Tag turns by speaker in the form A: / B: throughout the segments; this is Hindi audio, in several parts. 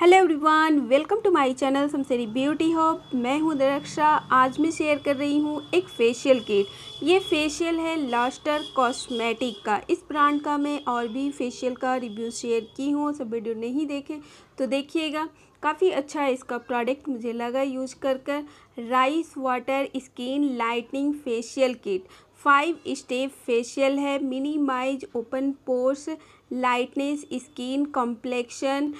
A: hello everyone welcome to my channel समसेरी ब्यूटी हॉप मैं हूं दरक्षा आज मैं शेयर कर रही हूं एक फेशियल किट ये फेशियल है लास्टर कॉस्मेटिक का इस ब्रांड का मैं और भी फेशियल का रिव्यू शेयर की हूं सब वीडियो नहीं देखे तो देखिएगा काफ़ी अच्छा इसका प्रोडक्ट मुझे लगा यूज कर कर rice water skin lightening facial kit five step facial है minimise open pores lightness skin complexion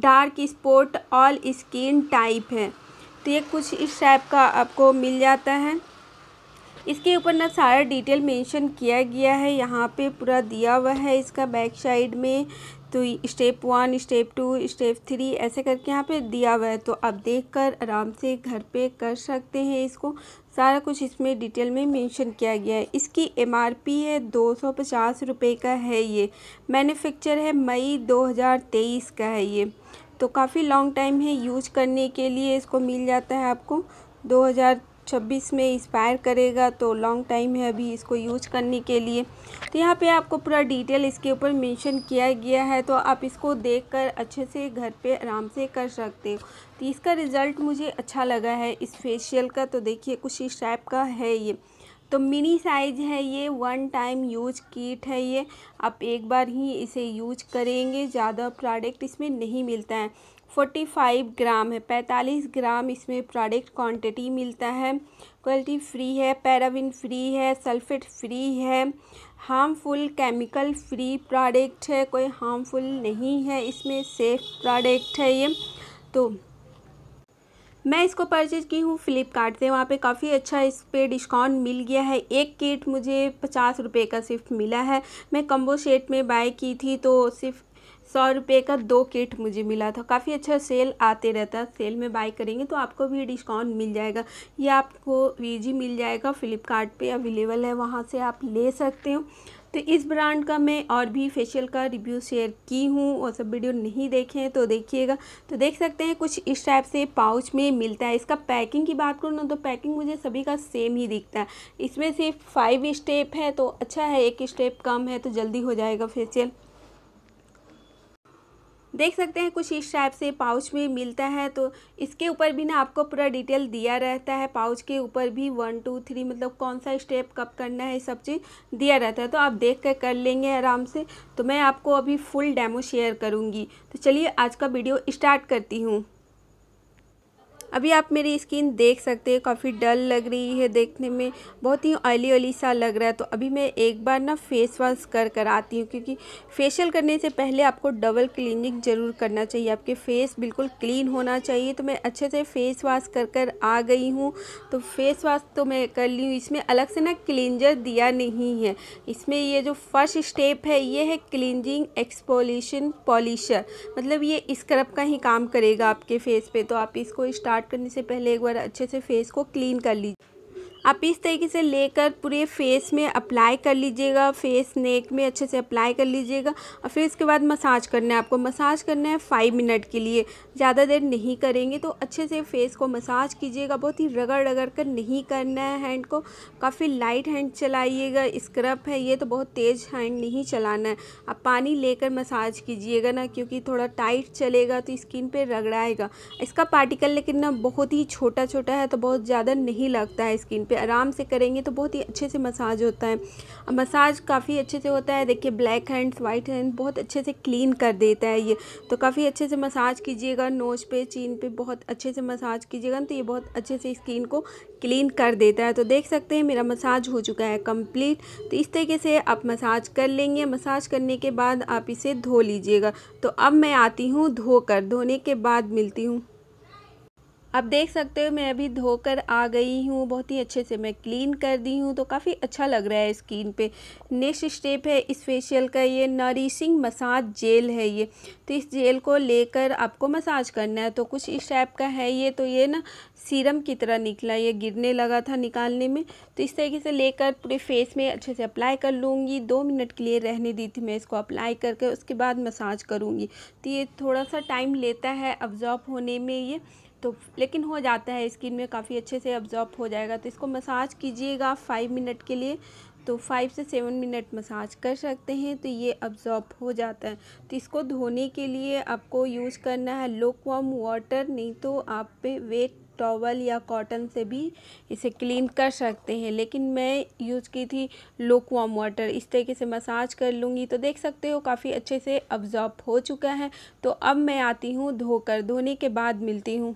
A: dark spot all skin type है तो ये कुछ इस टाइप का आपको मिल जाता है इसके ऊपर ना सारा डिटेल मेंशन किया गया है यहाँ पे पूरा दिया हुआ है इसका बैक साइड में तो step one step two step three ऐसे करके यहाँ पे दिया हुआ है तो आप देखकर आराम से घर पे कर सकते हैं इसको सारा कुछ इसमें डिटेल में मेंशन किया गया है इसकी एमआरपी है दो सौ पचास रुपये का है ये मैन्युफैक्चर है मई 2023 का है ये तो काफ़ी लॉन्ग टाइम है यूज करने के लिए इसको मिल जाता है आपको छब्बीस में एक्सपायर करेगा तो लॉन्ग टाइम है अभी इसको यूज करने के लिए तो यहाँ पे आपको पूरा डिटेल इसके ऊपर मेंशन किया गया है तो आप इसको देखकर अच्छे से घर पे आराम से कर सकते हो तो इसका रिज़ल्ट मुझे अच्छा लगा है इस फेशियल का तो देखिए कुछ इस टाइप का है ये तो मिनी साइज है ये वन टाइम यूज किट है ये आप एक बार ही इसे यूज करेंगे ज़्यादा प्रोडक्ट इसमें नहीं मिलता है फोर्टी फाइव ग्राम है पैंतालीस ग्राम इसमें प्रोडक्ट क्वांटिटी मिलता है क्वालिटी फ्री है पैराविन फ्री है सल्फेट फ्री है हार्मफुल केमिकल फ्री प्रोडक्ट है कोई हार्मफुल नहीं है इसमें सेफ प्रोडक्ट है ये तो मैं इसको परचेज़ की हूँ फ्लिपकार्ट से वहाँ पे काफ़ी अच्छा इस पर डिस्काउंट मिल गया है एक किट मुझे पचास रुपये का सिर्फ मिला है मैं कम्बो सेट में बाय की थी तो सिर्फ सौ रुपये का दो किट मुझे मिला था काफ़ी अच्छा सेल आते रहता है सेल में बाई करेंगे तो आपको भी डिस्काउंट मिल जाएगा ये आपको वीजी मिल जाएगा फ्लिपकार्ट अवेलेबल है वहाँ से आप ले सकते हो तो इस ब्रांड का मैं और भी फेशियल का रिव्यू शेयर की हूँ और सब वीडियो नहीं देखे हैं तो देखिएगा तो देख सकते हैं कुछ इस टाइप से पाउच में मिलता है इसका पैकिंग की बात करूँ ना तो पैकिंग मुझे सभी का सेम ही दिखता है इसमें सिर्फ फाइव स्टेप है तो अच्छा है एक स्टेप कम है तो जल्दी हो जाएगा फेशियल देख सकते हैं कुछ इस टाइप से पाउच में मिलता है तो इसके ऊपर भी ना आपको पूरा डिटेल दिया रहता है पाउच के ऊपर भी वन टू थ्री मतलब कौन सा स्टेप कब करना है सब चीज़ दिया रहता है तो आप देख कर कर लेंगे आराम से तो मैं आपको अभी फुल डेमो शेयर करूँगी तो चलिए आज का वीडियो स्टार्ट करती हूँ अभी आप मेरी स्किन देख सकते हैं काफ़ी डल लग रही है देखने में बहुत ही ऑयली ऑयली सा लग रहा है तो अभी मैं एक बार ना फेस वॉश कर कर आती हूँ क्योंकि फेशियल करने से पहले आपको डबल क्लीनिंग ज़रूर करना चाहिए आपके फेस बिल्कुल क्लीन होना चाहिए तो मैं अच्छे से फेस वॉश कर कर आ गई हूँ तो फेस वॉश तो मैं कर ली हूँ इसमें अलग से ना क्लिंजर दिया नहीं है इसमें ये जो फर्स्ट स्टेप है ये है क्लिनजिंग एक्सपोलिशन पॉलिशर मतलब ये स्क्रब का ही काम करेगा आपके फेस पर तो आप इसको स्टार्ट स्टार्ट करने से पहले एक बार अच्छे से फेस को क्लीन कर लीजिए आप इस तरीके से लेकर पूरे फेस में अप्लाई कर लीजिएगा फेस नेक में अच्छे से अप्लाई कर लीजिएगा और फिर इसके बाद मसाज करना है आपको मसाज करना है फाइव मिनट के लिए ज़्यादा देर नहीं करेंगे तो अच्छे से फेस को मसाज कीजिएगा बहुत ही रगड़ रगड़ कर नहीं करना है हैंड को काफ़ी लाइट हैंड चलाइएगा स्क्रब है ये तो बहुत तेज़ हैंड नहीं चलाना है आप पानी लेकर मसाज कीजिएगा ना क्योंकि थोड़ा टाइट चलेगा तो स्किन पर रगड़ाएगा इसका पार्टिकल लेकिन ना बहुत ही छोटा छोटा है तो बहुत ज़्यादा नहीं लगता है स्किन पे आराम से करेंगे तो बहुत ही अच्छे से मसाज होता है मसाज काफ़ी अच्छे से होता है देखिए ब्लैक हैंड्स वाइट हैंड बहुत अच्छे से क्लीन कर देता है ये तो काफ़ी अच्छे से मसाज कीजिएगा नोज पे चीन पे बहुत अच्छे से मसाज कीजिएगा तो ये बहुत अच्छे से स्किन को क्लीन कर देता है तो देख सकते हैं मेरा मसाज हो चुका है कम्प्लीट तो इस तरीके से आप मसाज कर लेंगे मसाज करने के बाद आप इसे धो लीजिएगा तो अब मैं आती हूँ धोकर धोने के बाद मिलती हूँ आप देख सकते हो मैं अभी धोकर आ गई हूँ बहुत ही अच्छे से मैं क्लीन कर दी हूँ तो काफ़ी अच्छा लग रहा है स्किन पे नेक्स्ट स्टेप है इस फेशियल का ये नरिशिंग मसाज जेल है ये तो इस जेल को लेकर आपको मसाज करना है तो कुछ इस टाइप का है ये तो ये ना सीरम की तरह निकला ये गिरने लगा था निकालने में तो इस तरीके से लेकर पूरे फेस में अच्छे से अप्लाई कर लूँगी दो मिनट के लिए रहने दी थी मैं इसको अप्लाई करके उसके बाद मसाज करूँगी तो ये थोड़ा सा टाइम लेता है अब्जॉर्ब होने में ये तो लेकिन हो जाता है स्किन में काफ़ी अच्छे से अब्जॉर्ब हो जाएगा तो इसको मसाज कीजिएगा फाइव मिनट के लिए तो फाइव से सेवन मिनट मसाज कर सकते हैं तो ये अब्जॉर्ब हो जाता है तो इसको धोने के लिए आपको यूज़ करना है लोकवाम वाटर नहीं तो आप पे वेट टॉवल या कॉटन से भी इसे क्लीन कर सकते हैं लेकिन मैं यूज़ की थी लोकवाम वाटर इस तरीके से मसाज कर लूँगी तो देख सकते हो काफ़ी अच्छे से अब्जॉर्ब हो चुका है तो अब मैं आती हूँ धोकर धोने के बाद मिलती हूँ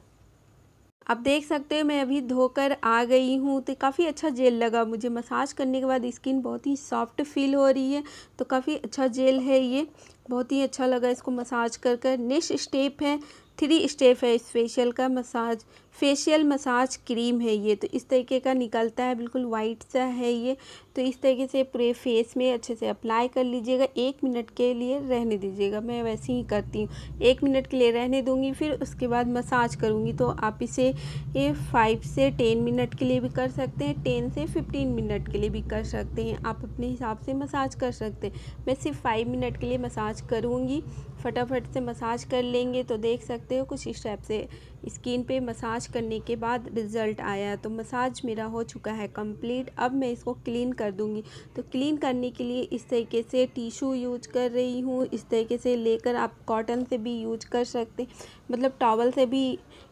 A: आप देख सकते हैं मैं अभी धोकर आ गई हूँ तो काफ़ी अच्छा जेल लगा मुझे मसाज करने के बाद स्किन बहुत ही सॉफ्ट फील हो रही है तो काफ़ी अच्छा जेल है ये बहुत ही अच्छा लगा इसको मसाज कर कर नेक्स्ट स्टेप है थ्री स्टेप है इस फेशियल का मसाज फेशियल मसाज क्रीम है ये तो इस तरीके का निकलता है बिल्कुल वाइट सा है ये तो इस तरीके से पूरे फेस में अच्छे से अप्लाई कर लीजिएगा एक मिनट के लिए रहने दीजिएगा मैं वैसे ही करती हूँ एक मिनट के लिए रहने दूँगी फिर उसके बाद मसाज करूँगी तो आप इसे ये फाइव से टेन मिनट के लिए भी कर सकते हैं टेन से फिफ्टीन मिनट के लिए भी कर सकते हैं आप अपने हिसाब से मसाज कर सकते हैं मैं सिर्फ फाइव मिनट के लिए मसाज करूँगी फटाफट से मसाज कर लेंगे तो देख सकते सकते हो कुछ इस टाइप से स्किन पे मसाज करने के बाद रिज़ल्ट आया तो मसाज मेरा हो चुका है कंप्लीट अब मैं इसको क्लीन कर दूँगी तो क्लीन करने के लिए इस तरीके से टिशू यूज कर रही हूँ इस तरीके से लेकर आप कॉटन से भी यूज कर सकते मतलब टॉवल से भी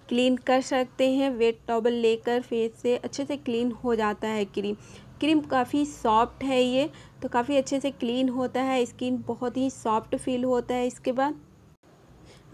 A: क्लीन कर सकते हैं वेट टॉवल लेकर फेस से अच्छे से क्लीन हो जाता है क्रीम क्रीम काफ़ी सॉफ्ट है ये तो काफ़ी अच्छे से क्लीन होता है स्किन बहुत ही सॉफ्ट फील होता है इसके बाद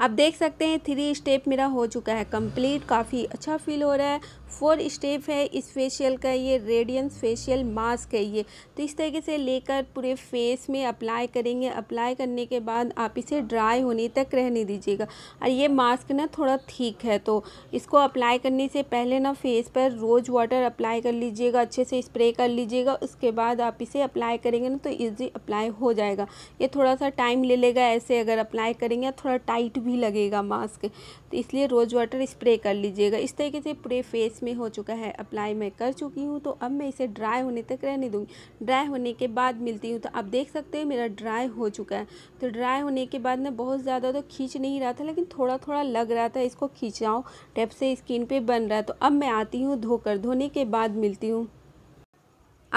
A: आप देख सकते हैं थ्री स्टेप मेरा हो चुका है कंप्लीट काफ़ी अच्छा फील हो रहा है फोर स्टेप है इस फेशियल का ये रेडियंस फेशियल मास्क है ये तो इस तरीके से लेकर पूरे फेस में अप्लाई करेंगे अप्लाई करने के बाद आप इसे ड्राई होने तक रहने दीजिएगा और ये मास्क ना थोड़ा ठीक है तो इसको अप्लाई करने से पहले ना फेस पर रोज़ वाटर अप्लाई कर लीजिएगा अच्छे से स्प्रे कर लीजिएगा उसके बाद आप इसे अप्लाई करेंगे ना तो ईजी अप्लाई हो जाएगा ये थोड़ा सा टाइम ले लेगा ऐसे अगर अप्लाई करेंगे थोड़ा टाइट भी लगेगा मास्क तो इसलिए रोज़ वाटर स्प्रे कर लीजिएगा इस तरीके से पूरे फेस में हो चुका है अप्लाई मैं कर चुकी हूँ तो अब मैं इसे ड्राई होने तक रहने दूँगी ड्राई होने के बाद मिलती हूँ तो आप देख सकते हैं मेरा ड्राई हो चुका है तो ड्राई होने के बाद मैं बहुत ज़्यादा तो खींच नहीं रहा था लेकिन थोड़ा थोड़ा लग रहा था इसको खींचाओ टेप से स्किन पर बन रहा है तो अब मैं आती हूँ धोकर धोने के बाद मिलती हूँ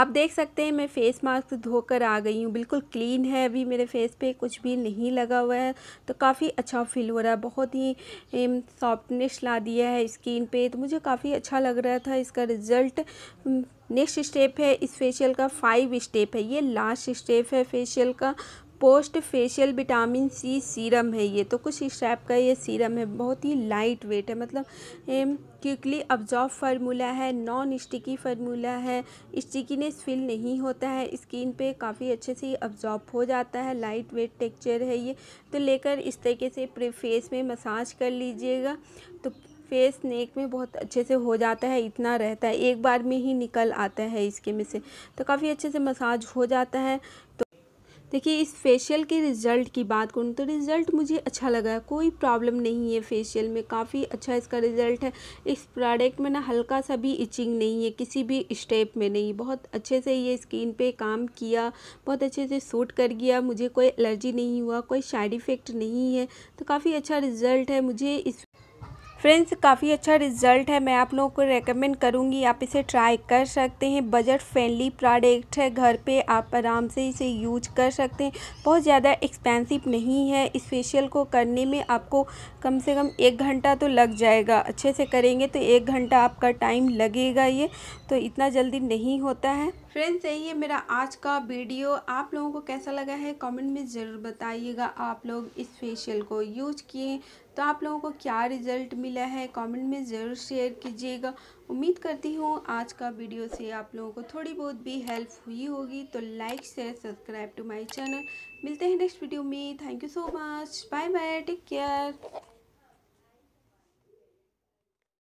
A: आप देख सकते हैं मैं फ़ेस मास्क धोकर आ गई हूँ बिल्कुल क्लीन है अभी मेरे फेस पे कुछ भी नहीं लगा हुआ है तो काफ़ी अच्छा फील हो रहा है बहुत ही सॉफ्टनेस ला दिया है स्किन पे तो मुझे काफ़ी अच्छा लग रहा था इसका रिज़ल्ट नेक्स्ट स्टेप है इस फेशियल का फाइव स्टेप है ये लास्ट स्टेप है फेशियल का post facial vitamin C serum है ये तो कुछ इस टाइप का ये सीरम है बहुत ही लाइट वेट है मतलब क्विकली अब्जॉर्ब फार्मूला है नॉन स्टिकी फार्मूला है स्टिकीनेस फील नहीं होता है स्किन पे काफ़ी अच्छे से अब्जॉर्ब हो जाता है लाइट वेट टेक्चर है ये तो लेकर इस तरीके से अपने फेस में मसाज कर लीजिएगा तो फेस नेक में बहुत अच्छे से हो जाता है इतना रहता है एक बार में ही निकल आता है इसके में से तो काफ़ी अच्छे से मसाज हो जाता है तो देखिए इस फेशियल के रिज़ल्ट की बात करूँ तो रिज़ल्ट मुझे अच्छा लगा कोई प्रॉब्लम नहीं है फेशियल में काफ़ी अच्छा इसका रिज़ल्ट है इस प्रोडक्ट में ना हल्का सा भी इचिंग नहीं है किसी भी स्टेप में नहीं बहुत अच्छे से ये स्किन पे काम किया बहुत अच्छे से सूट कर गया मुझे कोई एलर्जी नहीं हुआ कोई साइड इफ़ेक्ट नहीं है तो काफ़ी अच्छा रिज़ल्ट है मुझे इस फ्रेंड्स काफ़ी अच्छा रिजल्ट है मैं आप लोगों को रेकमेंड करूँगी आप इसे ट्राई कर सकते हैं बजट फ्रेंडली प्रोडक्ट है घर पे आप आराम से इसे यूज कर सकते हैं बहुत ज़्यादा एक्सपेंसिव नहीं है इस फेशियल को करने में आपको कम से कम एक घंटा तो लग जाएगा अच्छे से करेंगे तो एक घंटा आपका टाइम लगेगा ये तो इतना जल्दी नहीं होता है फ्रेंड्स यही है मेरा आज का वीडियो आप लोगों को कैसा लगा है कमेंट में ज़रूर बताइएगा आप लोग इस फेशियल को यूज किए तो आप लोगों को क्या रिज़ल्ट मिला है कमेंट में ज़रूर शेयर कीजिएगा उम्मीद करती हूँ आज का वीडियो से आप लोगों को थोड़ी बहुत भी हेल्प हुई होगी तो like share subscribe to my channel मिलते हैं नेक्स्ट वीडियो में thank you so much bye bye take care